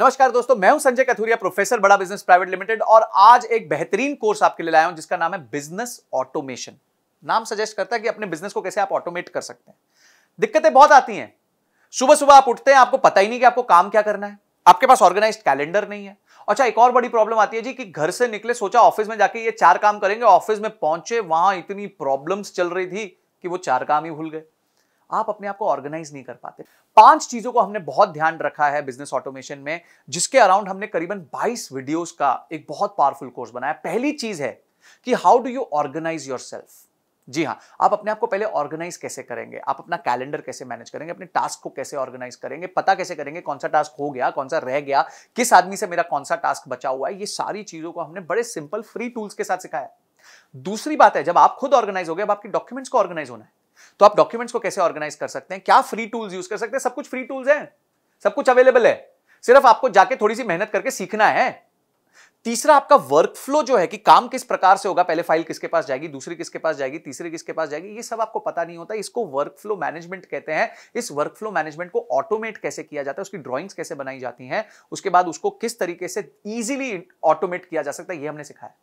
नमस्कार दोस्तों मैं हूं Sanjay Kathuria professor Bada business private limited और आज एक बेहतरीन कोर्स आपके लिए लाया हूं जिसका नाम है बिजनेस ऑटोमेशन नाम सजेस्ट करता है कि अपने बिजनेस को कैसे आप ऑटोमेट कर सकते हैं दिक्कतें बहुत आती हैं सुबह सुबह आप उठते हैं आपको पता ही नहीं कि आपको काम क्या करना है आपके पास ऑर्गेनाइज कैलेंडर नहीं है अच्छा एक और बड़ी प्रॉब्लम आती है जी कि घर से निकले सोचा ऑफिस में जाके ये चार काम करेंगे ऑफिस में पहुंचे वहां इतनी प्रॉब्लम्स चल रही थी कि वो चार काम ही भूल गए आप अपने आप को ऑर्गेनाइज नहीं कर पाते पांच चीजों को हमने बहुत ध्यान रखा है बिजनेस ऑटोमेशन में जिसके अराउंड हमने करीबन 22 वीडियोस का एक बहुत पावरफुल कोर्स बनाया पहली चीज है कि how do you organise yourself जी हाँ आप अपने आप को पहले ऑर्गेनाइज कैसे करेंगे आप अपना कैलेंडर कैसे मैनेज करेंगे अपने टास्क को कैसे ऑर्गेनाइज करेंगे पता कैसे करेंगे कौन सा टास्क हो गया कौन सा रह गया किस आदमी से मेरा कौन सा टास्क बचा हुआ है ये सारी चीजों को हमने बड़े सिंपल फ्री टूल्स के साथ सिखाया दूसरी बात है जब आप खुद ऑर्गेनाइज हो गए अब आपके डॉक्यूमेंट्स को ऑर्गेनाइज होना है तो आप डॉक्यूमेंट्स को कैसे ऑर्गेनाइज कर सकते हैं क्या फ्री टूल्स यूज कर सकते हैं सब कुछ फ्री टूल्स हैं सब कुछ अवेलेबल है सिर्फ आपको जाके थोड़ी सी मेहनत करके सीखना है तीसरा आपका वर्क फ्लो जो है कि काम किस प्रकार से होगा पहले फाइल किसके पास जाएगी दूसरी किसके पास जाएगी तीसरी किसके पास जाएगी ये सब आपको पता नहीं होता इसको वर्क फ्लो मैनेजमेंट कहते हैं इस वर्क फ्लो मैनेजमेंट को ऑटोमेट कैसे किया जाता है उसकी ड्राइंग्स कैसे बनाई जाती हैं उसके बाद उसको किस तरीके से ईजिली ऑटोमेट किया जा सकता है ये हमने सिखाया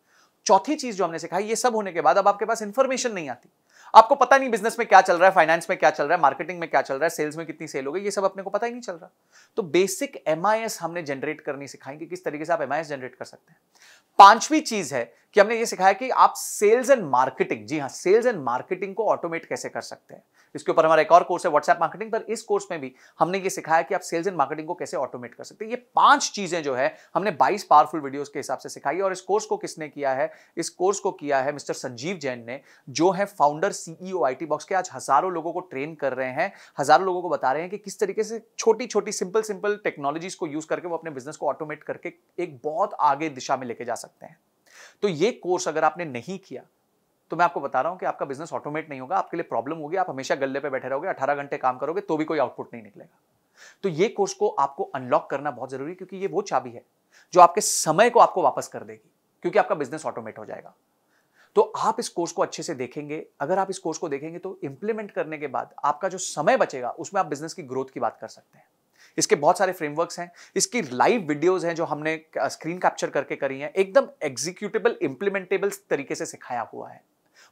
चौथी चीज जो हमने सिखाई ये सब होने के बाद अब आपके पास इंफॉर्मेशन नहीं आती आपको पता नहीं बिजनेस में क्या चल रहा है फाइनेंस में क्या चल रहा है मार्केटिंग में क्या चल रहा है सेल्स में कितनी सेल हो गई ये सब अपने को पता ही नहीं चल रहा तो बेसिक एम हमने जनरेट करनी सिखाएंगे किस तरीके से आप एम जनरेट कर सकते हैं पांचवी चीज है कि हमने ये सिखाया कि आप सेल्स एंड मार्केटिंग जी हाँ सेल्स एंड मार्केटिंग को ऑटोमेट कैसे कर सकते हैं इसके ऊपर हमारा एक और कोर्स है व्हाट्सएप मार्केटिंग पर इस कोर्स में भी हमने ये सिखाया कि आप सेल्स एंड मार्केटिंग को कैसे ऑटोमेट कर सकते हैं ये पांच चीजें जो है हमने 22 पावरफुल वीडियोस के हिसाब से सिखाई और इस कोर्स को किसने किया है इस कोर्स को किया है मिस्टर संजीव जैन ने जो है फाउंडर सीईओ आई बॉक्स के आज हजारों लोगों को ट्रेन कर रहे हैं हजारों लोगों को बता रहे हैं कि किस तरीके से छोटी छोटी सिंपल सिंपल टेक्नोलॉजीज को यूज करके वो अपने बिजनेस को ऑटोमेट करके एक बहुत आगे दिशा में लेके जा सकते सकते हैं तो ये कोर्स अगर आपने नहीं किया तो मैं आपको बता रहा हूं कि आपका बिजनेस ऑटोमेट नहीं होगा आपके लिए प्रॉब्लम होगी आप हमेशा गले पे बैठे रहोगे 18 घंटे काम करोगे तो भी कोई आउटपुट नहीं निकलेगा तो ये कोर्स को आपको अनलॉक करना बहुत जरूरी है क्योंकि ये वो चाबी है जो आपके समय को आपको वापस कर देगी क्योंकि आपका बिजनेस ऑटोमेट हो जाएगा तो आप इस कोर्स को अच्छे से देखेंगे अगर आप इस कोर्स को देखेंगे तो इंप्लीमेंट करने के बाद आपका जो समय बचेगा उसमें आप बिजनेस की ग्रोथ की बात कर सकते हैं इसके बहुत सारे फ्रेमवर्क्स हैं इसकी लाइव वीडियोस हैं जो हमने स्क्रीन कैप्चर करके करी हैं एकदम एग्जीक्यूटेबल इम्प्लीमेंटेबल तरीके से सिखाया हुआ है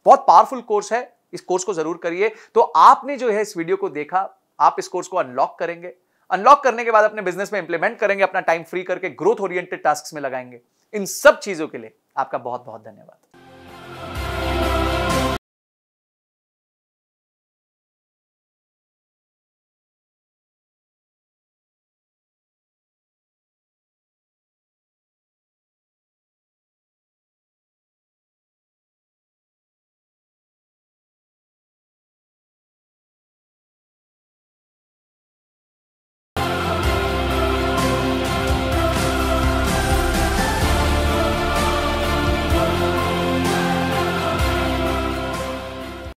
बहुत पावरफुल कोर्स है इस कोर्स को जरूर करिए तो आपने जो है इस वीडियो को देखा आप इस कोर्स को अनलॉक करेंगे अनलॉक करने के बाद अपने बिजनेस में इंप्लीमेंट करेंगे अपना टाइम फ्री करके ग्रोथ ओरिएंटेड टास्क में लगाएंगे इन सब चीजों के लिए आपका बहुत बहुत धन्यवाद